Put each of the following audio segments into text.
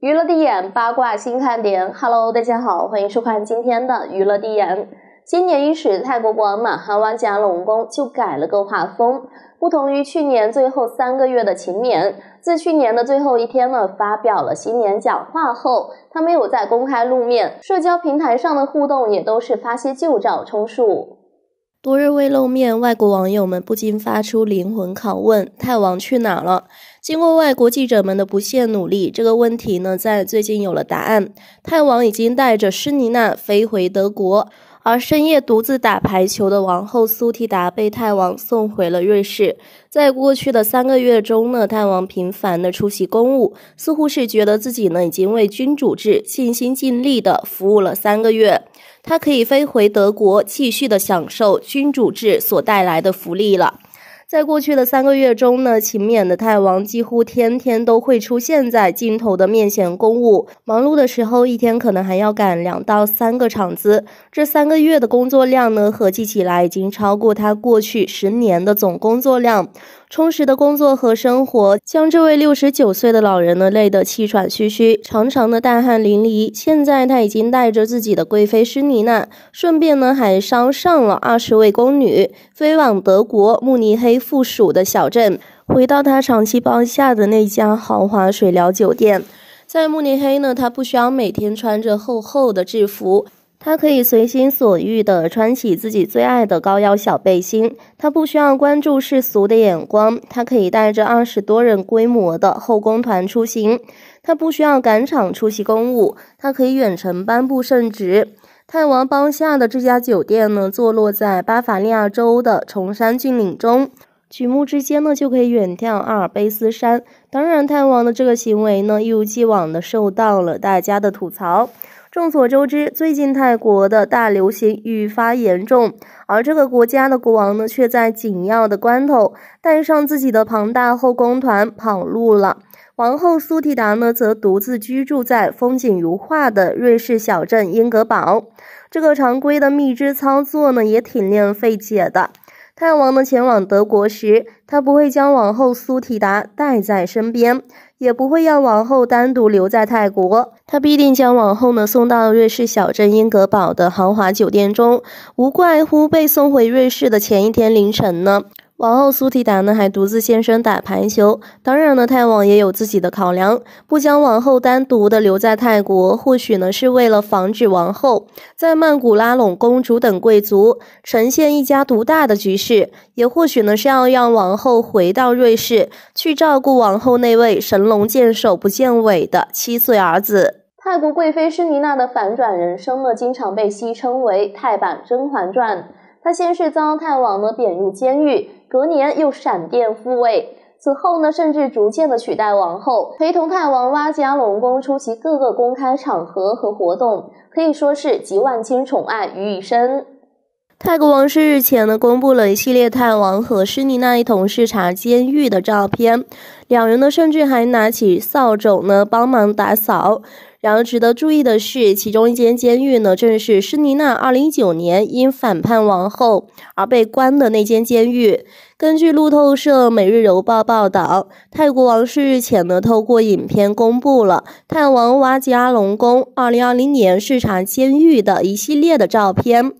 娱乐第眼八卦新看点，Hello，大家好，欢迎收看今天的娱乐第眼。今年伊始，泰国国王马哈望加隆宫就改了个画风，不同于去年最后三个月的勤勉，自去年的最后一天呢发表了新年讲话后，他没有再公开露面，社交平台上的互动也都是发些旧照充数。多日未露面，外国网友们不禁发出灵魂拷问：“泰王去哪了？”经过外国记者们的不懈努力，这个问题呢，在最近有了答案。泰王已经带着诗妮娜飞回德国，而深夜独自打排球的王后苏提达被泰王送回了瑞士。在过去的三个月中呢，泰王频繁的出席公务，似乎是觉得自己呢，已经为君主制尽心尽力的服务了三个月。他可以飞回德国，继续的享受君主制所带来的福利了。在过去的三个月中呢，勤勉的泰王几乎天天都会出现在镜头的面前。公务忙碌的时候，一天可能还要赶两到三个场子。这三个月的工作量呢，合计起来已经超过他过去十年的总工作量。充实的工作和生活，将这位六十九岁的老人呢累得气喘吁吁，常常的大汗淋漓。现在他已经带着自己的贵妃施妮娜，顺便呢还捎上了二十位宫女，飞往德国慕尼黑。附属的小镇，回到他长期帮下的那家豪华水疗酒店。在慕尼黑呢，他不需要每天穿着厚厚的制服，他可以随心所欲地穿起自己最爱的高腰小背心。他不需要关注世俗的眼光，他可以带着二十多人规模的后宫团出行。他不需要赶场出席公务，他可以远程颁布圣旨。泰王帮下的这家酒店呢，坐落在巴伐利亚州的崇山峻岭中。举目之间呢，就可以远眺阿尔卑斯山。当然，泰王的这个行为呢，一如既往的受到了大家的吐槽。众所周知，最近泰国的大流行愈发严重，而这个国家的国王呢，却在紧要的关头带上自己的庞大后宫团跑路了。王后苏提达呢，则独自居住在风景如画的瑞士小镇英格堡。这个常规的蜜汁操作呢，也挺令费解的。泰王呢前往德国时，他不会将王后苏提达带在身边，也不会让王后单独留在泰国，他必定将王后呢送到瑞士小镇英格堡的豪华酒店中。无怪乎被送回瑞士的前一天凌晨呢。王后苏提达呢，还独自现身打排球。当然呢，泰王也有自己的考量，不将王后单独的留在泰国，或许呢是为了防止王后在曼谷拉拢公主等贵族，呈现一家独大的局势；也或许呢是要让王后回到瑞士去照顾王后那位神龙见首不见尾的七岁儿子。泰国贵妃施妮娜的反转人生呢，经常被戏称为泰版《甄嬛传》。她先是遭泰王呢贬入监狱。隔年又闪电复位，此后呢，甚至逐渐的取代王后，陪同泰王挖阿隆宫出席各个公开场合和活动，可以说是集万千宠爱于一身。泰国王室日前呢，公布了一系列泰王和诗妮娜一同视察监狱的照片，两人呢，甚至还拿起扫帚呢，帮忙打扫。然而，值得注意的是，其中一间监狱呢，正是施尼娜2019年因反叛王后而被关的那间监狱。根据路透社《每日邮报》报道，泰国王室日前呢，透过影片公布了泰王挖吉阿龙宫2020年视察监狱的一系列的照片。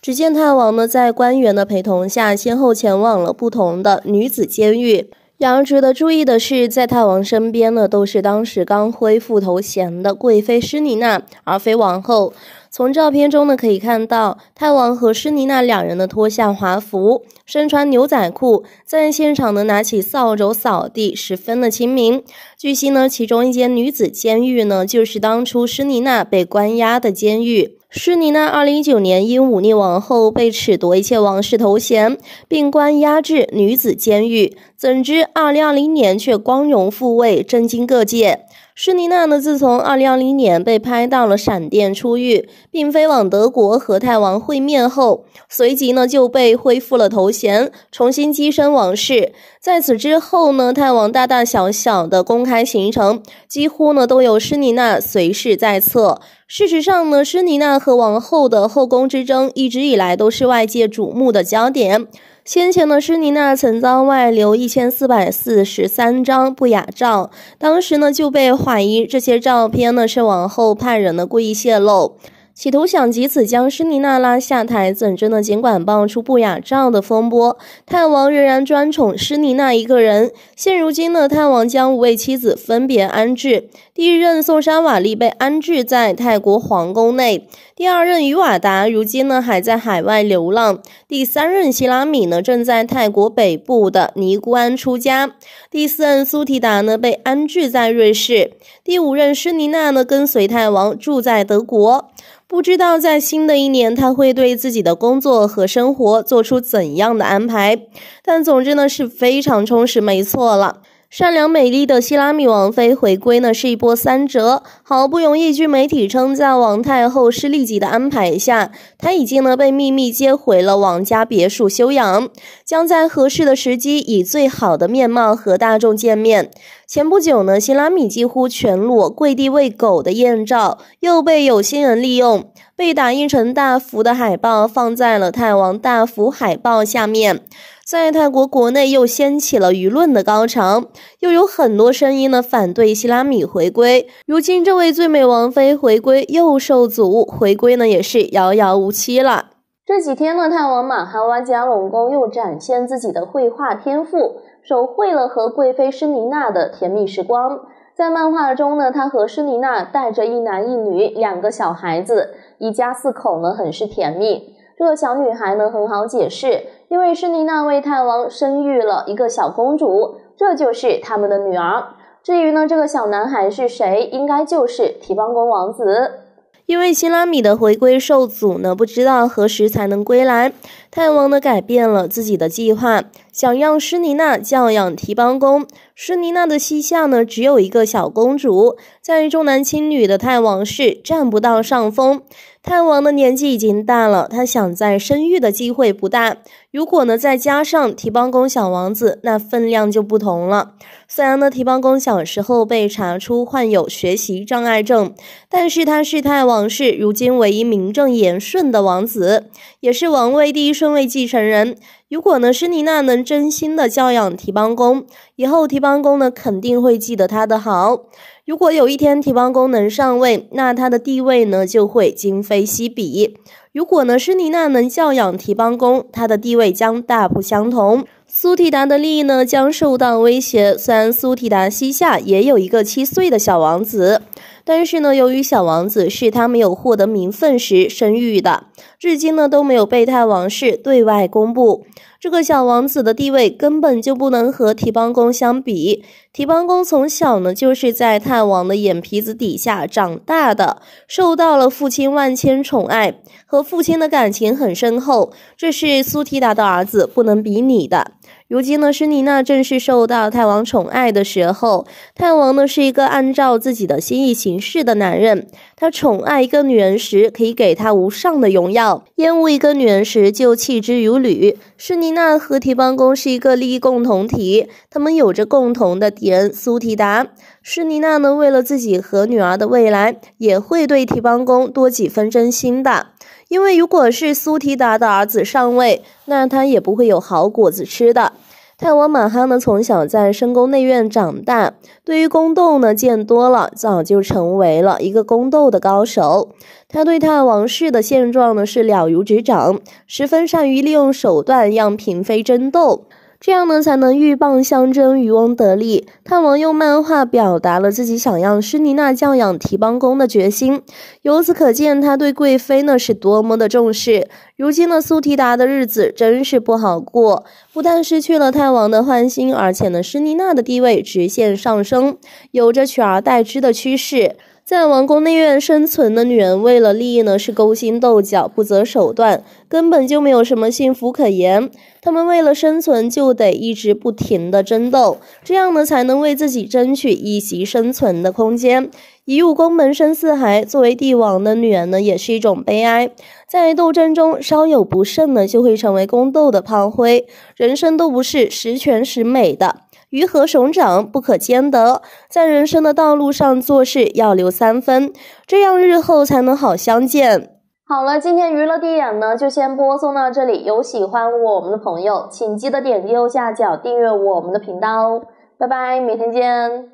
只见泰王呢，在官员的陪同下，先后前往了不同的女子监狱。然而，值得注意的是，在太王身边呢，都是当时刚恢复头衔的贵妃施妮娜，而非王后。从照片中呢，可以看到太王和施妮娜两人的脱下华服，身穿牛仔裤，在现场呢拿起扫帚扫地，十分的亲民。据悉呢，其中一间女子监狱呢，就是当初施妮娜被关押的监狱。施尼娜，二零一九年因忤逆王后被褫夺一切王室头衔，并关押至女子监狱。怎知二零二零年却光荣复位，震惊各界。施尼娜呢，自从二零二零年被拍到了闪电出狱，并飞往德国和泰王会面后，随即呢就被恢复了头衔，重新跻身王室。在此之后呢，泰王大大小小的公开行程，几乎呢都有施尼娜随侍在侧。事实上呢，施尼娜和王后的后宫之争，一直以来都是外界瞩目的焦点。先前的施妮娜曾遭外流一千四百四十三张不雅照，当时呢就被怀疑这些照片呢是王后派人的故意泄露。企图想借此将施尼娜拉下台，怎知呢？尽管爆出不雅照的风波，泰王仍然专宠施尼娜一个人。现如今呢，泰王将五位妻子分别安置：第一任宋山瓦利被安置在泰国皇宫内；第二任于瓦达如今呢还在海外流浪；第三任希拉米呢正在泰国北部的尼姑庵出家；第四任苏提达呢被安置在瑞士；第五任施尼娜呢跟随泰王住在德国。不知道在新的一年，他会对自己的工作和生活做出怎样的安排？但总之呢，是非常充实，没错了。善良美丽的希拉米王妃回归呢，是一波三折。好不容易，据媒体称，在王太后施利即的安排下，她已经呢被秘密接回了王家别墅休养，将在合适的时机以最好的面貌和大众见面。前不久呢，希拉米几乎全裸跪地喂狗的艳照又被有心人利用，被打印成大幅的海报，放在了泰王大幅海报下面。在泰国国内又掀起了舆论的高潮，又有很多声音呢反对希拉米回归。如今这位最美王妃回归又受阻，回归呢也是遥遥无期了。这几天呢，泰王玛哈瓦加隆宫又展现自己的绘画天赋，手绘了和贵妃施妮娜的甜蜜时光。在漫画中呢，他和施妮娜带着一男一女两个小孩子，一家四口呢很是甜蜜。这个小女孩呢，很好解释，因为是妮娜为太王生育了一个小公主，这就是他们的女儿。至于呢，这个小男孩是谁，应该就是提帮公王子。因为希拉米的回归受阻呢，不知道何时才能归来，太王呢改变了自己的计划。想让施妮娜教养提帮公，施妮娜的膝下呢只有一个小公主，在重男轻女的泰王室占不到上风。泰王的年纪已经大了，他想再生育的机会不大。如果呢再加上提帮公小王子，那分量就不同了。虽然呢提帮公小时候被查出患有学习障碍症，但是他是泰王室如今唯一名正言顺的王子，也是王位第一顺位继承人。如果呢，施妮娜能真心的教养提帮工，以后提帮工呢肯定会记得她的好。如果有一天提帮公能上位，那他的地位呢就会今非昔比。如果呢施妮娜能教养提帮工，他的地位将大不相同，苏提达的利益呢将受到威胁。虽然苏提达膝下也有一个七岁的小王子。但是呢，由于小王子是他没有获得名分时生育的，至今呢都没有被泰王室对外公布。这个小王子的地位根本就不能和提帮公相比。提帮公从小呢就是在泰王的眼皮子底下长大的，受到了父亲万千宠爱，和父亲的感情很深厚，这是苏提达的儿子不能比拟的。如今呢，施妮娜正是受到泰王宠爱的时候。泰王呢是一个按照自己的心意行事的男人，他宠爱一个女人时可以给她无上的荣耀，厌恶一个女人时就弃之如履。施妮娜和提邦公是一个利益共同体，他们有着共同的敌人苏提达。施妮娜呢，为了自己和女儿的未来，也会对提邦公多几分真心的。因为如果是苏提达的儿子上位，那他也不会有好果子吃的。泰王马哈呢，从小在深宫内院长大，对于宫斗呢见多了，早就成为了一个宫斗的高手。他对泰王室的现状呢是了如指掌，十分善于利用手段让嫔妃争斗。这样呢，才能鹬蚌相争，渔翁得利。太王用漫画表达了自己想要施妮娜教养提帮工的决心，由此可见，他对贵妃呢是多么的重视。如今的苏提达的日子真是不好过，不但失去了太王的欢心，而且呢，施妮娜的地位直线上升，有着取而代之的趋势。在王宫内院生存的女人，为了利益呢是勾心斗角、不择手段，根本就没有什么幸福可言。她们为了生存，就得一直不停的争斗，这样呢才能为自己争取一席生存的空间。一入宫门深似海，作为帝王的女人呢也是一种悲哀。在斗争中，稍有不慎呢就会成为宫斗的炮灰。人生都不是十全十美的。鱼和熊掌不可兼得，在人生的道路上做事要留三分，这样日后才能好相见。好了，今天娱乐地点呢，就先播送到这里。有喜欢我们的朋友，请记得点击右下角订阅我们的频道哦。拜拜，明天见。